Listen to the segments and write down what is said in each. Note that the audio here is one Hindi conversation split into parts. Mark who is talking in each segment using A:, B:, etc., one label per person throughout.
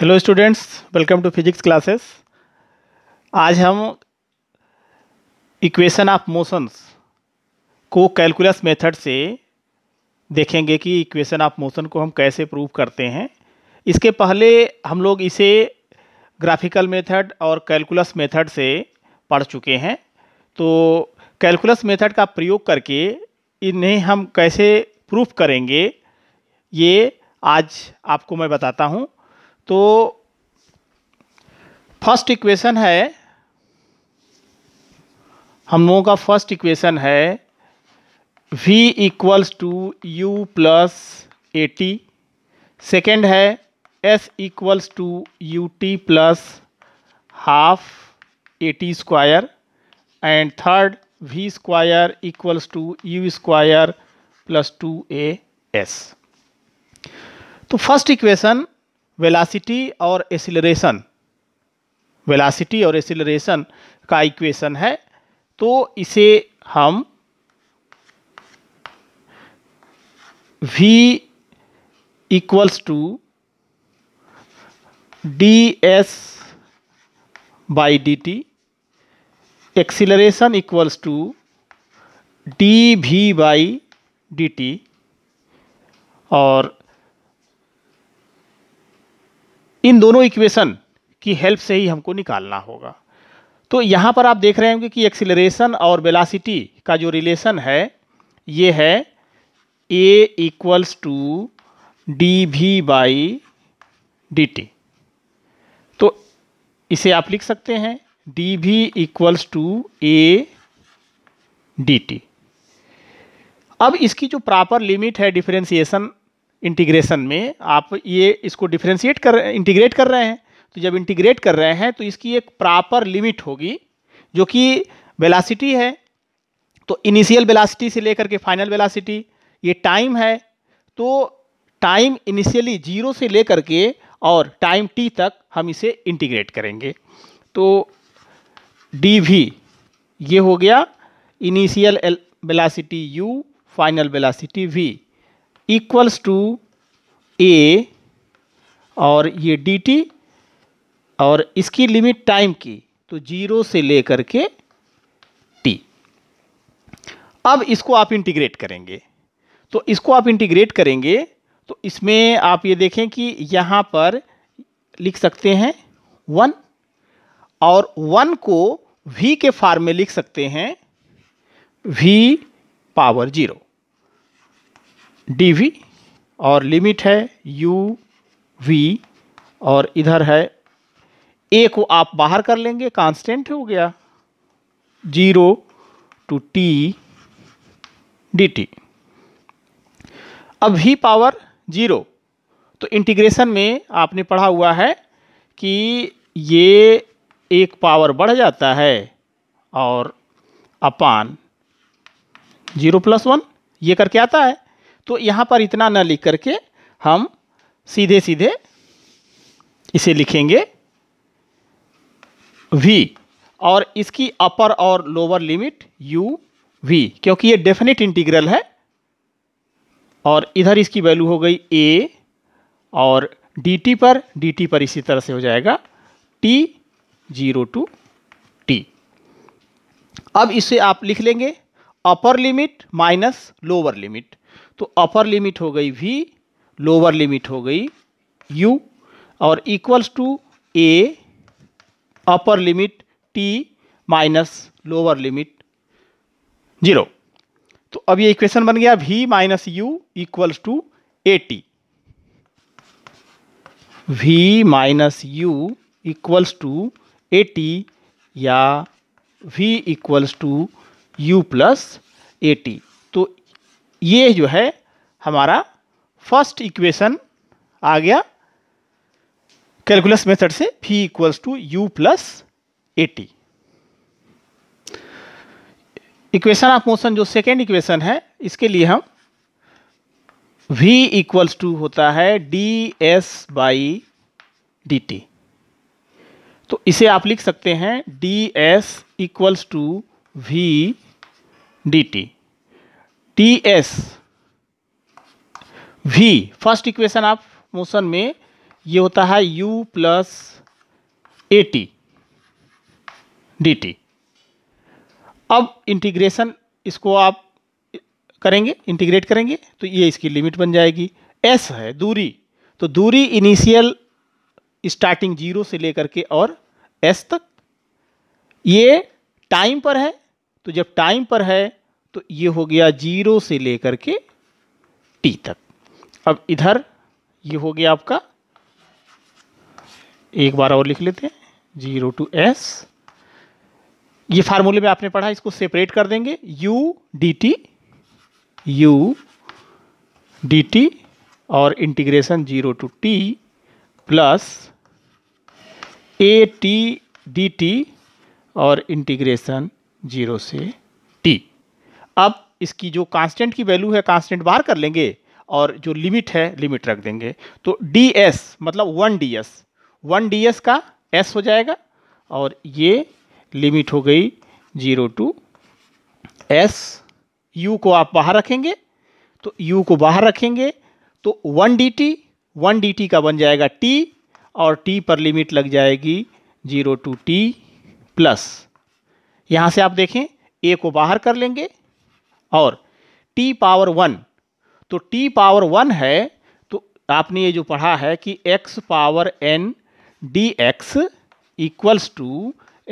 A: hello students welcome to physics classes आज हम इक्वेशन ऑफ मोशंस को कैलकुलस मेथड से देखेंगे कि इक्वेशन ऑफ मोशन को हम कैसे प्रूव करते हैं इसके पहले हम लोग इसे ग्राफिकल मेथड और कैलकुलस मेथड से पढ़ चुके हैं तो कैलकुलस मेथड का प्रयोग करके इन्हें हम कैसे प्रूफ करेंगे ये आज आपको मैं बताता हूँ तो फर्स्ट इक्वेशन है हम लोगों का फर्स्ट इक्वेशन है v equals to you plus A T second है s equals to U T plus half A T square and third v square equals to you square plus two A S तो फर्स्ट इक्वेशन वेलासिटी और एसिलरेशन वेलासिटी और एसिलरेशन का इक्वेशन है तो इसे हम v equals to D S by D T acceleration equals to D we by D T और इन दोनों इक्वेशन की हेल्प से ही हमको निकालना होगा तो यहाँ पर आप देख रहे होंगे कि एक्सिलरेशन और वेलासिटी का जो रिलेशन है ये है A equals to D we by D T तो इसे आप लिख सकते हैं D we equals to A D T अब इसकी जो प्रॉपर लिमिट है डिफ्रेंसिएशन इंटीग्रेशन में आप ये इसको डिफ्रेंशिएट कर इंटीग्रेट कर रहे हैं तो जब इंटीग्रेट कर रहे हैं तो इसकी एक प्रॉपर लिमिट होगी जो कि वेलासिटी है तो इनिशियल वेलासिटी से लेकर के फाइनल वेलासिटी ये टाइम है तो टाइम इनिशियली जीरो से लेकर के और टाइम टी तक हम इसे इंटीग्रेट करेंगे तो डी वी ये हो गया initial velocity U final velocity V equals to A और ये डी टी और इसकी लिमिट टाइम की तो जीरो से लेकर के टी अब इसको आप इंटीग्रेट करेंगे तो इसको आप इंटीग्रेट करेंगे तो इसमें आप ये देखें कि यहाँ पर लिख सकते हैं वन और वन को वी के फार्म में लिख सकते हैं V power zero D V और लिमिट है यू वी और इधर है ए को आप बाहर कर लेंगे कांस्टेंट हो गया zero to T D T अब ही पावर जीरो तो इंटीग्रेशन में आपने पढ़ा हुआ है कि ये एक पावर बढ़ जाता है और अपान जीरो प्लस वन ये करके आता है तो यहाँ पर इतना न लिख करके हम सीधे सीधे इसे लिखेंगे वी और इसकी अपर और लोअर लिमिट यू वी क्योंकि ये डेफिनेट इंटीग्रल है और इधर इसकी वैल्यू हो गई ए और dt पर dt पर इसी तरह से हो जाएगा t जीरो टू t अब इसे आप लिख लेंगे upper limit minus lower limit तो अपर लिमिट हो गई वी लोअर लिमिट हो गई यू और equals to A upper limit T minus lower limit zero तो अब ये इक्वेशन बन गया V minus U equals to A T V minus U equals to A T या V equals to you plus A T तो ये जो है हमारा फर्स्ट इक्वेशन आ गया कैलकुलस मेथड से v equals to you plus A T equation of motion जो सेकेंड इक्वेशन है इसके लिए हम v इक्वल्स टू होता है D S by D T तो इसे आप लिख सकते हैं D S equals to V D T D S V first equation of motion में ये होता है U plus A T D T अब इंटीग्रेशन इसको आप करेंगे इंटीग्रेट करेंगे तो ये इसकी लिमिट बन जाएगी एस है दूरी तो दूरी इनिशियल स्टार्टिंग जीरो से लेकर के और एस तक ये टाइम पर है तो जब टाइम पर है तो ये हो गया जीरो से लेकर के टी तक अब इधर ये हो गया आपका एक बार और लिख लेते हैं जीरो टू एस ये फार्मूले में आपने पढ़ा इसको सेपरेट कर देंगे U D T U D T और integration zero to T plus A T D T और इंटीग्रेशन जीरो से टी अब इसकी जो कांस्टेंट की वैल्यू है कांस्टेंट बाहर कर लेंगे और जो लिमिट है लिमिट रख देंगे तो डी एस मतलब one D S one D S का एस हो जाएगा और ये लिमिट हो गई जीरो टू एस यू को आप बाहर रखेंगे तो यू को बाहर रखेंगे तो one D T one D T का बन जाएगा टी और टी पर लिमिट लग जाएगी जीरो टू टी प्लस यहाँ से आप देखें ए को बाहर कर लेंगे और टी पावर वन तो टी पावर वन है तो आपने ये जो पढ़ा है कि X power N D X equals to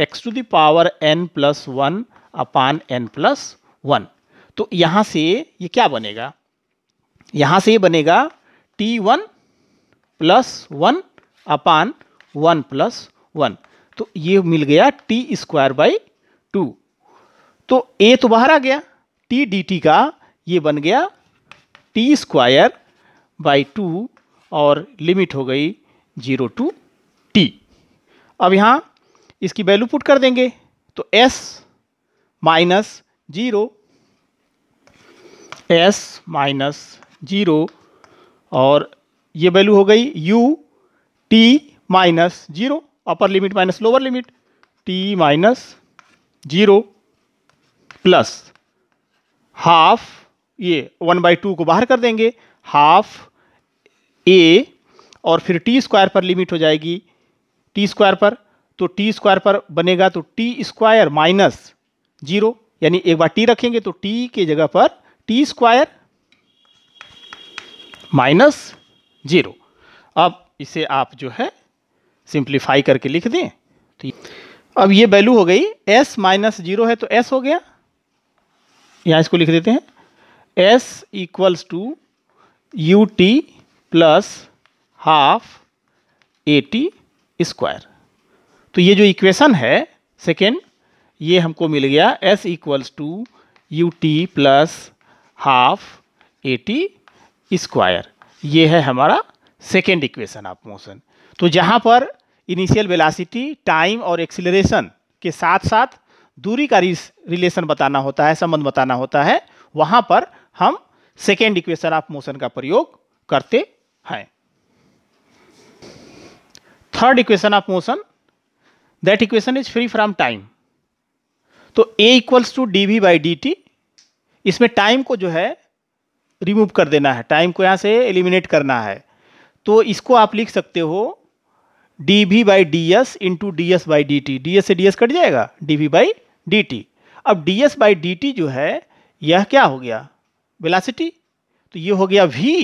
A: X to the power N plus one upon N plus one तो यहाँ से ये क्या बनेगा यहाँ से ये बनेगा T one plus one upon one plus one तो ये मिल गया टी स्क्वायर बाई टू तो ए तो बाहर आ गया टी डी टी का ये बन गया टी स्क्वायर बाई टू और लिमिट हो गई जीरो टू टी अब यहाँ इसकी वैल्यू पुट कर देंगे तो s minus zero s minus zero और ये वैल्यू हो गई u t minus zero upper limit minus lower limit T minus zero plus half ये वन बाई टू को बाहर कर देंगे हाफ ए और फिर टी स्क्वायर पर लिमिट हो जाएगी टी स्क्वायर पर तो टी स्क्वायर पर बनेगा तो टी स्क्वायर माइनस जीरो यानी एक बार टी रखेंगे तो टी के जगह पर टी स्क्वायर माइनस जीरो अब इसे आप जो है सिंप्लीफाई करके लिख दें तो अब ये वैल्यू हो गई एस माइनस जीरो है तो एस हो गया यहाँ इसको लिख देते हैं s equals to U T plus half A T square तो ये जो इक्वेशन है सेकेंड ये हमको मिल गया s equals to U T plus half A T square ये है हमारा सेकेंड इक्वेशन ऑफ मोशन तो जहाँ पर इनिशियल वेलासिटी टाइम और एक्सिलरेशन के साथ साथ दूरी का रिलेशन बताना होता है संबंध बताना होता है वहाँ पर हम सेकेंड इक्वेशन ऑफ मोशन का प्रयोग करते हैं third equation of motion that equation is free from time तो a equals to D we by D t इसमें टाइम को जो है रिमूव कर देना है टाइम को यहां से एलिमिनेट करना है तो इसको आप लिख सकते हो d we by d s into d S by D T D s से डी एस कट जाएगा d we by D T अब d S by D t जो है यह क्या हो गया वेलासिटी तो ये हो गया वी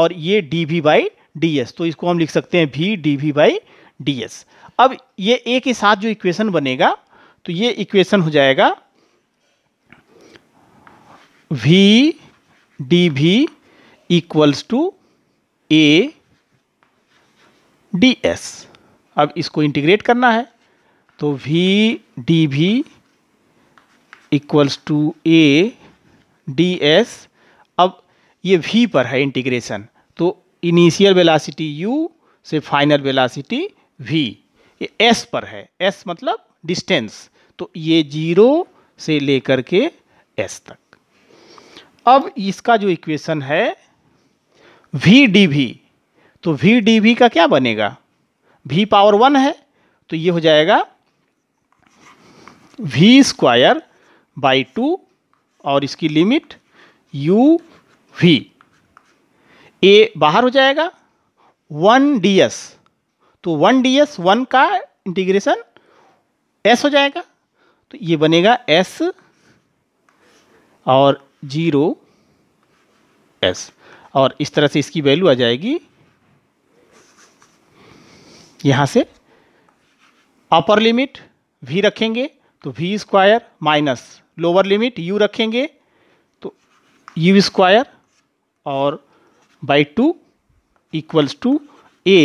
A: और ये d we by d s तो इसको हम लिख सकते हैं v d we by d s अब ये ए के साथ जो इक्वेशन बनेगा तो ये इक्वेशन हो जाएगा v d we equals to A d s अब इसको इंटीग्रेट करना है तो v d we equals to A d s अब ये वी पर है इंटीग्रेशन तो इनिशियल वेलासिटी यू से फाइनल वेलासिटी वी ये एस पर है एस मतलब डिस्टेंस तो ये जीरो से लेकर के एस तक अब इसका जो इक्वेशन है वी डी वी तो वी डी वी का क्या बनेगा वी पावर वन है तो ये हो जाएगा वी स्क्वायर बाई टू और इसकी लिमिट यू वी ए बाहर हो जाएगा वन डी एस तो वन डी एस वन का इंटीग्रेशन एस हो जाएगा तो ये बनेगा एस और जीरो एस और इस तरह से इसकी वैल्यू आ जाएगी यहाँ से अपर लिमिट वी रखेंगे तो v square minus lower limit u रखेंगे यू स्क्वायर और by two equals to A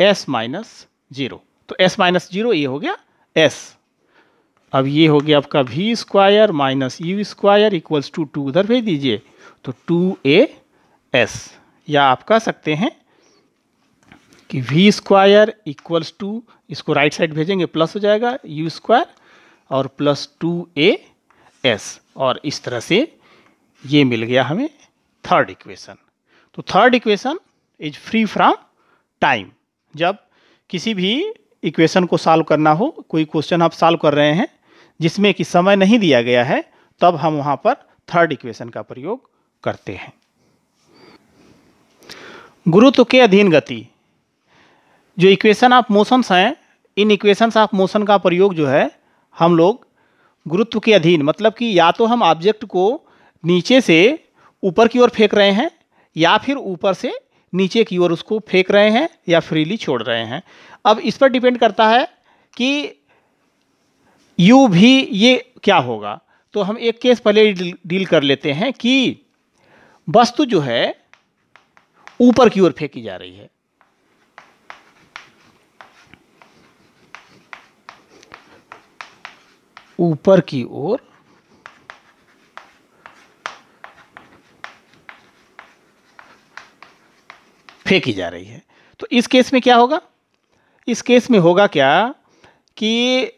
A: s minus zero तो एस माइनस जीरो ये हो गया एस अब ये हो गया आपका v square minus u square equals to two उधर भेज दीजिए तो टू ए एस या आप कह सकते हैं कि वी स्क्वायर इक्वल्स टू इसको राइट साइड भेजेंगे प्लस हो जाएगा यू स्क्वायर और प्लस टू ए एस और इस तरह से ये मिल गया हमें थर्ड इक्वेशन तो third equation is free from time जब किसी भी इक्वेशन को सॉल्व करना हो कोई क्वेश्चन आप सॉल्व कर रहे हैं जिसमें कि समय नहीं दिया गया है तब हम वहाँ पर थर्ड इक्वेशन का प्रयोग करते हैं गुरुत्व के अधीन गति जो इक्वेशन ऑफ मोशंस हैं इन इक्वेशन ऑफ मोशन का प्रयोग जो है हम लोग गुरुत्व के अधीन मतलब कि या तो हम ऑब्जेक्ट को नीचे से ऊपर की ओर फेंक रहे हैं या फिर ऊपर से नीचे की ओर उसको फेंक रहे हैं या फ्रीली छोड़ रहे हैं अब इस पर डिपेंड करता है कि यू भी ये क्या होगा तो हम एक केस पहले डील कर लेते हैं कि वस्तु जो है ऊपर की ओर फेंकी जा रही है ऊपर की ओर फेंकी जा रही है तो इस केस में क्या होगा इस केस में होगा क्या कि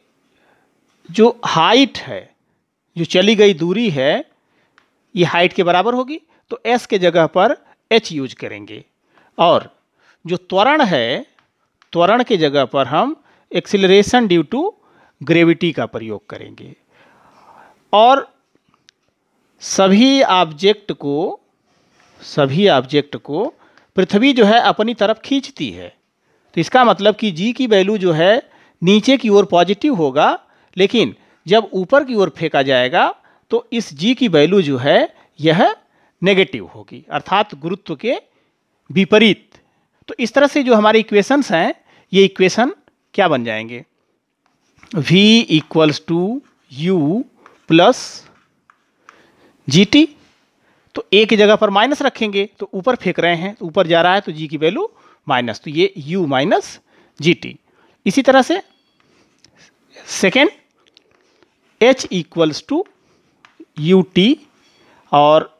A: जो हाइट है जो चली गई दूरी है ये हाइट के बराबर होगी तो एस के जगह पर एच यूज करेंगे और जो त्वरण है त्वरण के जगह पर हम एक्सिलरेशन ड्यू टू ग्रेविटी का प्रयोग करेंगे और सभी ऑब्जेक्ट को सभी ऑब्जेक्ट को पृथ्वी जो है अपनी तरफ खींचती है तो इसका मतलब कि जी की वैल्यू जो है नीचे की ओर पॉजिटिव होगा लेकिन जब ऊपर की ओर फेंका जाएगा तो इस जी की वैल्यू जो है यह नेगेटिव होगी अर्थात गुरुत्व के विपरीत तो इस तरह से जो हमारे इक्वेशंस हैं ये इक्वेशन क्या बन जाएंगे v equals to you plus g t तो ए की जगह पर माइनस रखेंगे तो ऊपर फेंक रहे हैं तो ऊपर जा रहा है तो जी की वैल्यू माइनस तो ये यू माइनस जी टी इसी तरह से second h equals to you t और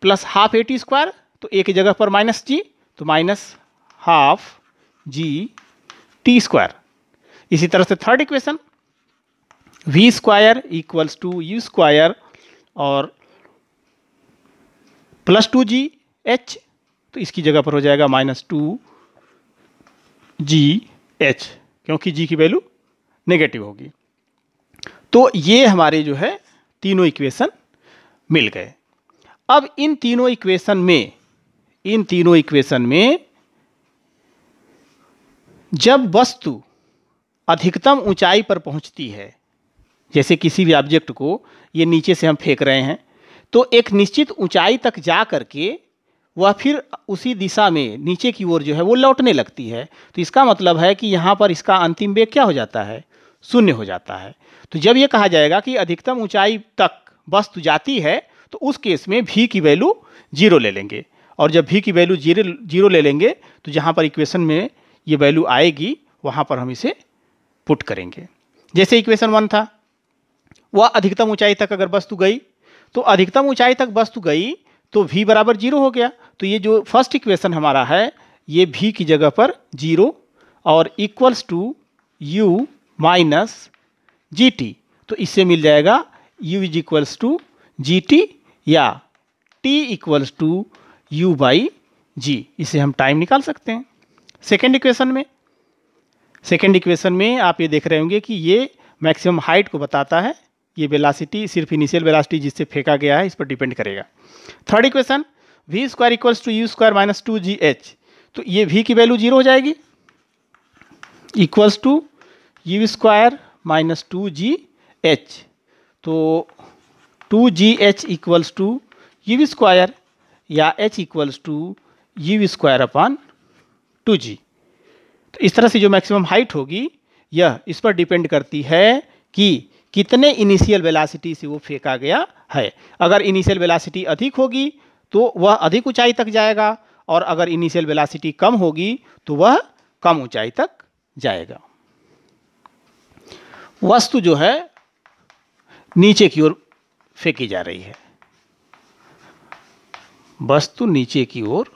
A: plus half A T square तो ए की जगह पर माइनस जी तो minus half g t square इसी तरह से third equation v square equals to you square और प्लस टू जी एच तो इसकी जगह पर हो जाएगा माइनस टू जी एच क्योंकि जी की वैल्यू नेगेटिव होगी तो ये हमारे जो है तीनों इक्वेशन मिल गए अब इन तीनों इक्वेशन में इन तीनों इक्वेशन में जब वस्तु अधिकतम ऊंचाई पर पहुंचती है जैसे किसी भी ऑब्जेक्ट को ये नीचे से हम फेंक रहे हैं तो एक निश्चित ऊंचाई तक जा करके वह फिर उसी दिशा में नीचे की ओर जो है वो लौटने लगती है तो इसका मतलब है कि यहाँ पर इसका अंतिम वेग क्या हो जाता है शून्य हो जाता है तो जब ये कहा जाएगा कि अधिकतम ऊंचाई तक वस्तु जाती है तो उस केस में भी की वैल्यू जीरो ले लेंगे और जब भी की वैल्यू जीरो जीरो ले लेंगे तो जहाँ पर इक्वेशन में ये वैल्यू आएगी वहाँ पर हम इसे पुट करेंगे जैसे इक्वेशन वन था वह अधिकतम ऊंचाई तक अगर वस्तु गई तो अधिकतम ऊंचाई तक वस्तु तो गई तो v बराबर जीरो हो गया तो ये जो फर्स्ट इक्वेशन हमारा है ये v की जगह पर जीरो और equals to u minus g t तो इससे मिल जाएगा u is equals to g t या t equals to u by g इसे हम टाइम निकाल सकते हैं सेकेंड इक्वेशन में सेकेंड इक्वेशन में आप ये देख रहे होंगे कि ये मैक्सिमम हाइट को बताता है ये वेलासिटी सिर्फ इनिशियल वेलासिटी जिससे फेंका गया है इस पर डिपेंड करेगा third equation v square equals to you square minus two g h तो ये वी की वैल्यू जीरो हो जाएगी equals to you square minus two g h तो two g h equals to you square या h equals to you square upon two g तो इस तरह से जो मैक्सिमम हाइट होगी यह इस पर डिपेंड करती है कि कितने इनिशियल वेलासिटी से वो फेंका गया है अगर इनिशियल वेलासिटी अधिक होगी तो वह अधिक ऊंचाई तक जाएगा और अगर इनिशियल वेलासिटी कम होगी तो वह कम ऊंचाई तक जाएगा वस्तु जो है नीचे की ओर फेंकी जा रही है वस्तु नीचे की ओर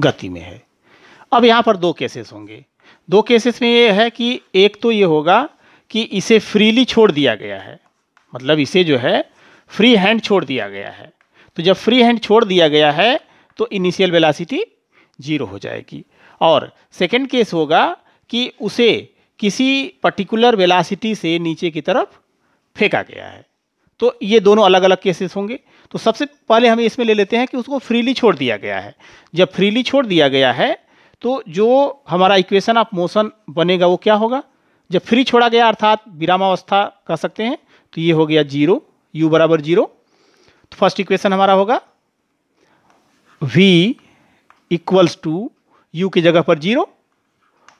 A: गति में है अब यहाँ पर दो केसेस होंगे दो केसेस में ये है कि एक तो ये होगा कि इसे फ्रीली छोड़ दिया गया है मतलब इसे जो है फ्री हैंड छोड़ दिया गया है तो जब फ्री हैंड छोड़ दिया गया है तो इनिशियल वेलासिटी जीरो हो जाएगी और सेकेंड केस होगा कि उसे किसी पर्टिकुलर वेलासिटी से नीचे की तरफ फेंका गया है तो ये दोनों अलग अलग केसेस होंगे तो सबसे पहले हम इसमें ले लेते हैं कि उसको फ्रीली छोड़ दिया गया है जब फ्रीली छोड़ दिया गया है तो जो हमारा इक्वेशन ऑफ मोशन बनेगा वो क्या होगा जब फ्री छोड़ा गया अर्थात विरामावस्था कह सकते हैं तो ये हो गया जीरो यू बराबर जीरो तो फर्स्ट इक्वेशन हमारा होगा वी इक्वल्स टू यू की जगह पर जीरो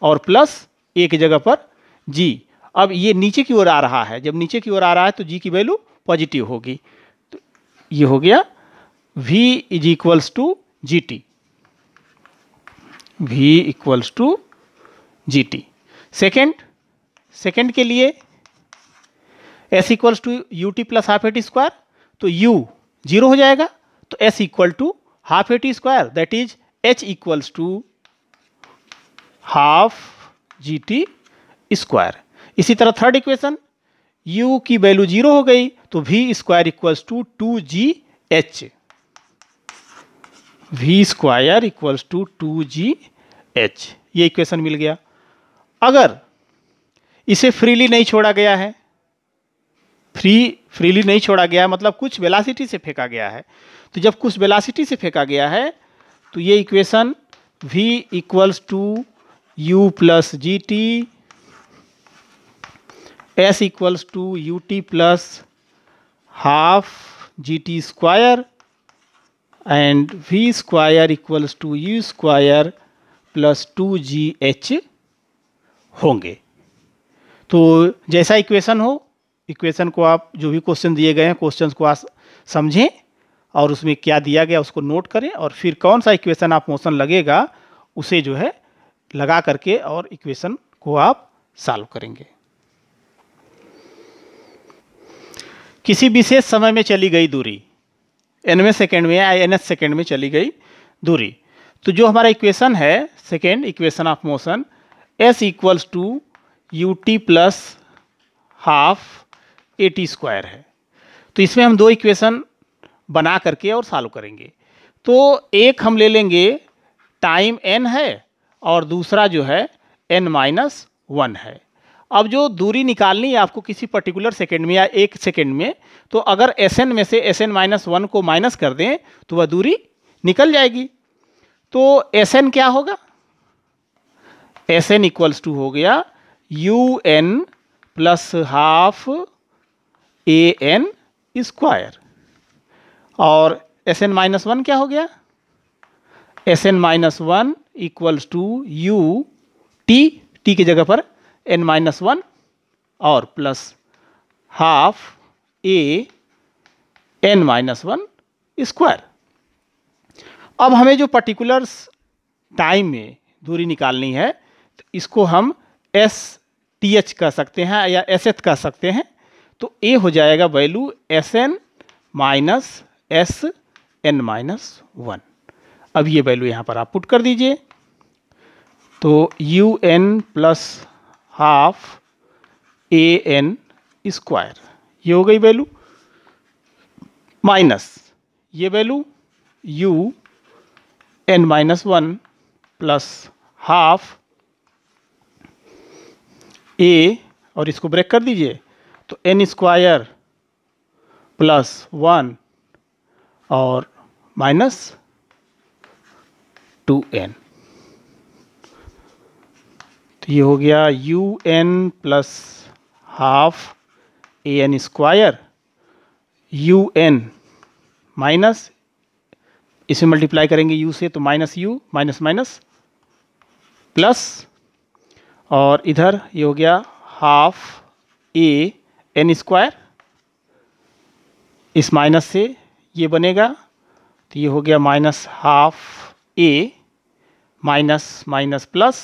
A: और प्लस ए की जगह पर जी अब ये नीचे की ओर आ रहा है जब नीचे की ओर आ रहा है तो जी की वैल्यू पॉजिटिव होगी ये हो गया v is equals to g t v equals to g t second second के लिए s equals to U T plus half A T square तो u जीरो हो जाएगा तो s equal to half A T square that is h equals to half g t square इसी तरह थर्ड इक्वेशन यू की वैल्यू जीरो हो गई तो v square equals to two g h v square equals to two g h ये इक्वेशन मिल गया अगर इसे फ्रीली नहीं छोड़ा गया है फ्री फ्रीली नहीं छोड़ा गया मतलब कुछ वेलासिटी से फेंका गया है तो जब कुछ वेलासिटी से फेंका गया है तो ये equation v equals to you plus g t s equals to ut plus half gt square and v square equals to u square plus two g h होंगे तो जैसा इक्वेशन हो इक्वेशन को आप जो भी क्वेश्चन दिए गए हैं क्वेश्चन को आप समझें और उसमें क्या दिया गया उसको नोट करें और फिर कौन सा इक्वेशन आप मोशन लगेगा उसे जो है लगा करके और इक्वेशन को आप सॉल्व करेंगे किसी विशेष समय में चली गई दूरी एनवे सेकेंड में या एन एस सेकेंड में चली गई दूरी तो जो हमारा इक्वेशन है second equation of motion s equals to U T plus half A T square है तो इसमें हम दो इक्वेशन बना करके और सॉल्व करेंगे तो एक हम ले लेंगे टाइम एन है और दूसरा जो है एन माइनस वन है अब जो दूरी निकालनी है आपको किसी पर्टिकुलर सेकेंड में या एक सेकेंड में तो अगर एस एन में से एस एन माइनस वन को माइनस कर दें तो वह दूरी निकल जाएगी तो एस एन क्या होगा एस एन इक्वल्स टू हो गया u n plus half a n square और एस एन माइनस वन क्या हो गया s n minus one equals to you t t की जगह पर एन माइनस वन और plus half a n minus one square अब हमें जो पर्टिकुलर टाइम में दूरी निकालनी है तो इसको हम एस टी एच कह सकते हैं या एस एच कह सकते हैं तो ए हो जाएगा value s n minus s n minus one अब ये वैल्यू यहाँ पर आप पुट कर दीजिए तो u n plus half a n square ये हो गई वैल्यू माइनस ये value u n minus one plus half a और इसको ब्रेक कर दीजिए तो एन स्क्वायर प्लस वन और माइनस टू एन तो ये हो गया u n plus half a n square u n minus इसे मल्टीप्लाई करेंगे यू से तो minus u minus minus plus और इधर ये हो गया हाफ ए एन स्क्वायर इस माइनस से ये बनेगा तो ये हो गया minus half a minus minus plus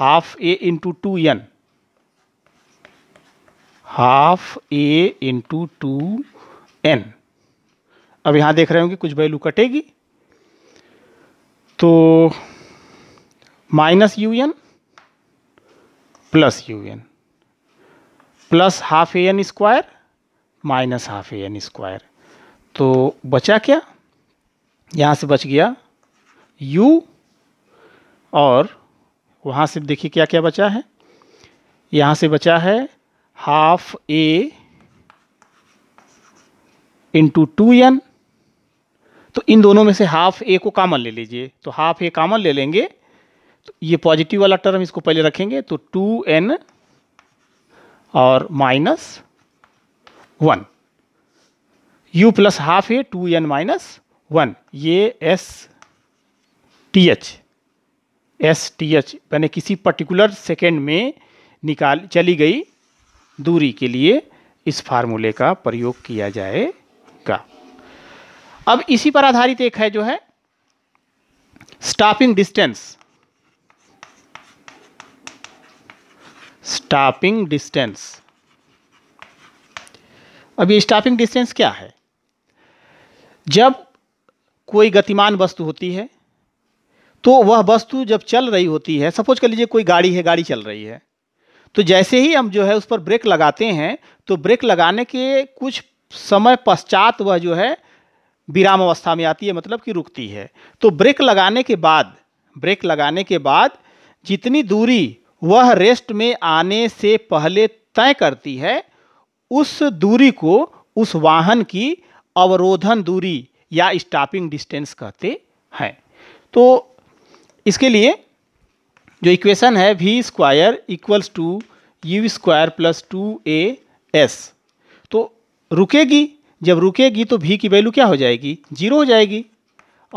A: half a into two n half a into two n अब यहां देख रहे होंगे कुछ वैल्यू कटेगी तो minus u n plus u n plus half a n square minus half a n square तो बचा क्या यहां से बच गया यू और वहाँ से देखिए क्या क्या बचा है यहाँ से बचा है half a into two n तो इन दोनों में से हाफ ए को कामन ले लीजिए तो हाफ ए कामन ले लेंगे तो ये पॉजिटिव वाला टर्म इसको पहले रखेंगे तो टू एन और minus one u plus half a two n minus one ये s t h s t h यानी किसी पर्टिकुलर सेकेंड में निकाल चली गई दूरी के लिए इस फार्मूले का प्रयोग किया जाएगा अब इसी पर आधारित एक है जो है स्टॉपिंग डिस्टेंस स्टॉपिंग डिस्टेंस अब ये स्टॉपिंग डिस्टेंस क्या है जब कोई गतिमान वस्तु होती है तो वह वस्तु जब चल रही होती है सपोज कर लीजिए कोई गाड़ी है गाड़ी चल रही है तो जैसे ही हम जो है उस पर ब्रेक लगाते हैं तो ब्रेक लगाने के कुछ समय पश्चात वह जो है विराम अवस्था में आती है मतलब कि रुकती है तो ब्रेक लगाने के बाद ब्रेक लगाने के बाद जितनी दूरी वह रेस्ट में आने से पहले तय करती है उस दूरी को उस वाहन की अवरोधन दूरी या स्टॉपिंग डिस्टेंस कहते हैं तो इसके लिए जो इक्वेशन है v square equals to you square plus two A S तो रुकेगी जब रुकेगी तो भी की वैल्यू क्या हो जाएगी जीरो हो जाएगी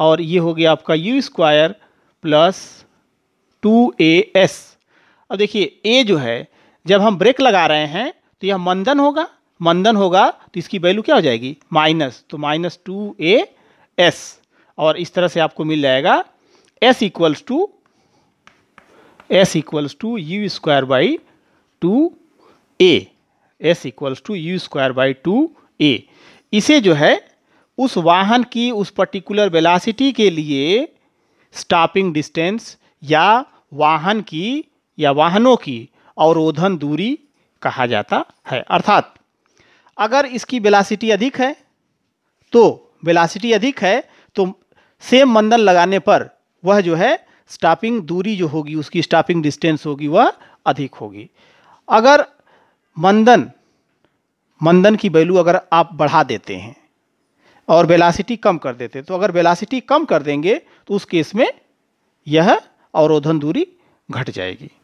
A: और ये हो गया आपका यू स्क्वायर प्लस टू ए एस अब देखिए ए जो है जब हम ब्रेक लगा रहे हैं तो यह मंदन होगा मंदन होगा तो इसकी वैल्यू क्या हो जाएगी माइनस तो माइनस टू ए एस और इस तरह से आपको मिल जाएगा s equals to s equals to u square by s s equals to u square by a इसे जो है उस वाहन की उस पर्टिकुलर वेलासिटी के लिए स्टॉपिंग डिस्टेंस या वाहन की या वाहनों की अवरोधन दूरी कहा जाता है अर्थात अगर इसकी वेलासिटी अधिक है तो वेलासिटी अधिक है तो सेम मंदन लगाने पर वह जो है स्टापिंग दूरी जो होगी उसकी स्टापिंग डिस्टेंस होगी वह अधिक होगी अगर मंदन मंदन की वैल्यू अगर आप बढ़ा देते हैं और वेलासिटी कम कर देते हैं तो अगर वेलासिटी कम कर देंगे तो उस केस में यह अवरोधन दूरी घट जाएगी